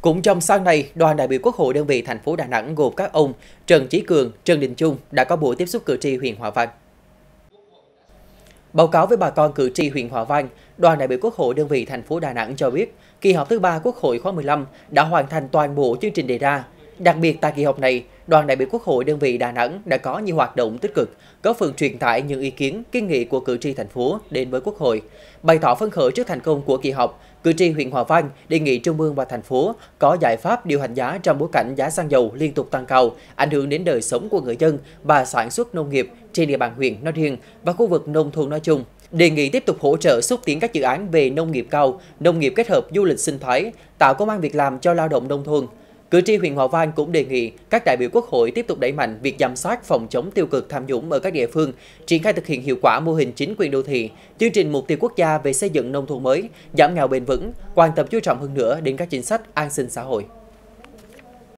Cũng trong sáng nay, đoàn đại biểu Quốc hội đơn vị thành phố Đà Nẵng gồm các ông Trần Chí Cường, Trần Đình Chung đã có buổi tiếp xúc cử tri huyện Hòa Vang. Báo cáo với bà con cử tri huyện Hòa Vang, đoàn đại biểu Quốc hội đơn vị thành phố Đà Nẵng cho biết, kỳ họp thứ ba Quốc hội khóa 15 đã hoàn thành toàn bộ chương trình đề ra. Đặc biệt tại kỳ họp này, đoàn đại biểu Quốc hội đơn vị Đà Nẵng đã có nhiều hoạt động tích cực, góp phần truyền tải những ý kiến, kiến nghị của cử tri thành phố đến với Quốc hội. Bày tỏ phấn khởi trước thành công của kỳ họp, cử tri huyện Hòa Vang đề nghị Trung ương và thành phố có giải pháp điều hành giá trong bối cảnh giá xăng dầu liên tục tăng cao, ảnh hưởng đến đời sống của người dân và sản xuất nông nghiệp trên địa bàn huyện nói riêng và khu vực nông thôn nói chung đề nghị tiếp tục hỗ trợ xúc tiến các dự án về nông nghiệp cao, nông nghiệp kết hợp du lịch sinh thái, tạo công an việc làm cho lao động nông thôn, Cử tri huyện Hòa Vang cũng đề nghị các đại biểu Quốc hội tiếp tục đẩy mạnh việc giám sát phòng chống tiêu cực tham nhũng ở các địa phương, triển khai thực hiện hiệu quả mô hình chính quyền đô thị, chương trình mục tiêu quốc gia về xây dựng nông thôn mới, giảm nghèo bền vững, quan tâm chú trọng hơn nữa đến các chính sách an sinh xã hội.